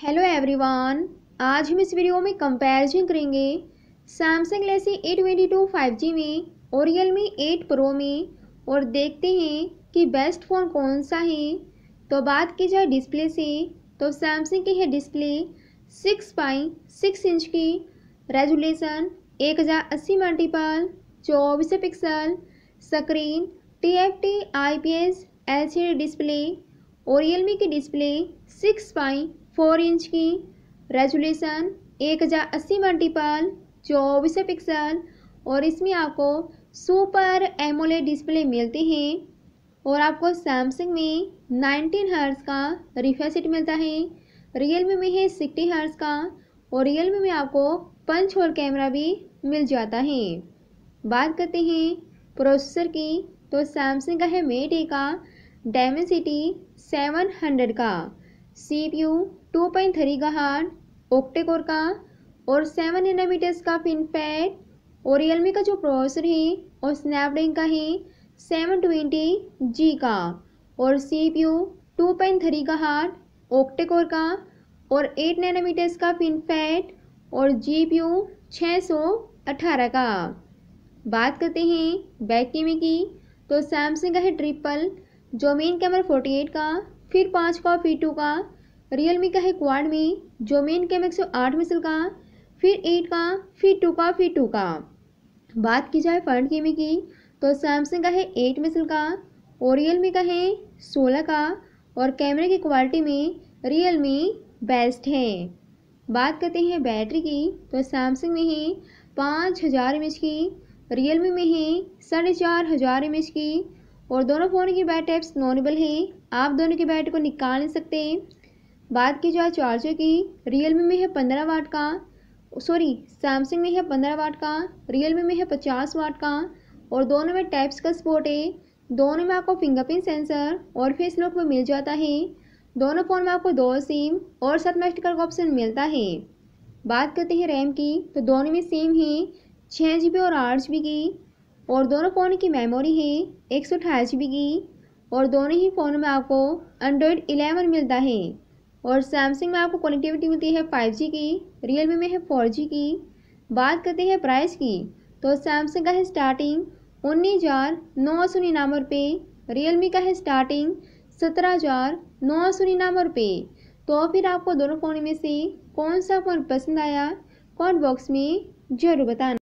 hello everyone आज हम इस वीडियो में कंपैरिजन करेंगे Samsung Galaxy A twenty two five G में और रियल मी एट प्रो में और देखते हैं कि बेस्ट फ़ोन कौन सा है तो बात की जाए डिस्प्ले से तो सैमसंग की है display six by six inch की रेजुलेशन एक हज़ार अस्सी मल्टीपल चौबीस pixel screen T F T I P S L C D display और रियल मी की display six by four inch की रेजुलेशन एक हज़ार अस्सी मल्टीपल चौबीस पिक्सल और इसमें आपको सुपर एमोलेड डिस्प्ले मिलते हैं और आपको सैमसंग में नाइनटीन हर्स का रिफ्रेश मिलता है रियलमी में है सिक्सटी हर्स का और रियलमी में आपको पंच होल कैमरा भी मिल जाता है बात करते हैं प्रोसेसर की तो सैमसंग का है मेट ए का डायमेंसिटी हंड्रेड का C P U two point three का हार्ट ओक्टेकोर का और सेवन नैनोमीटर्स का फिन पैड और रियलमी का जो प्रोसेसर है और स्नैपड्रैगन का है सेवन ट्वेंटी जी का और C P U two point three का हार्ट ओक्टेकोर का और एट नैनोमीटर्स का फिन पैड और जी पी यू छः सौ अठारह का बात करते हैं बैक कैमरे की तो सैमसंग का है ट्रिपल जो मेन कैमरा फोर्टी एट का फिर पाँच का फिर टू का रियलमी का है क्वाड मी जो के कैम एक सौ आठ मिसल का फिर एट का फिर टू का फिर टू का बात की जाए फ्रंट कैमरे की तो सैमसंग का है एट मिसल का और रियलमी का है सोलह का और कैमरे की क्वालिटी में रियलमी बेस्ट है बात करते हैं बैटरी की तो सैमसंग में है पाँच हज़ार एम की रियलमी में है साढ़े चार हज़ार एम की और दोनों फ़ोन की बैटरी नॉर्मल है आप दोनों के बैटरी को निकाल नहीं सकते बात की जाए चार्जर की रियलमी में है पंद्रह वाट का सॉरी सैमसंग में है पंद्रह वाट का रियलमी में है पचास वाट का और दोनों में टाइप्स का स्पोर्ट है दोनों में आपको फिंगरप्रिंट सेंसर और फेस लॉक में मिल जाता है दोनों फ़ोन में आपको दो सिम और सात स्टिकर का ऑप्शन मिलता है बात करते हैं रैम की तो दोनों में सेम है छः जी और आठ जी की और दोनों फ़ोन की मेमोरी है एक सौ अठाईस जी की और दोनों ही फ़ोन में आपको एंड्रॉयड 11 मिलता है और सैमसंग में आपको कनेक्टिविटी मिलती है 5G की मी में है 4G की बात करते हैं प्राइस की तो सैमसंग का है स्टार्टिंग उन्नीस हज़ार नौ सौ निन्यानवे रुपये रियलमी का है स्टार्टिंग सत्रह हज़ार नौ सौ निन्यानवे रुपये तो फिर आपको दोनों फ़ोन में से कौन सा फ़ोन पसंद आया कॉन्ट बॉक्स में ज़रूर बताना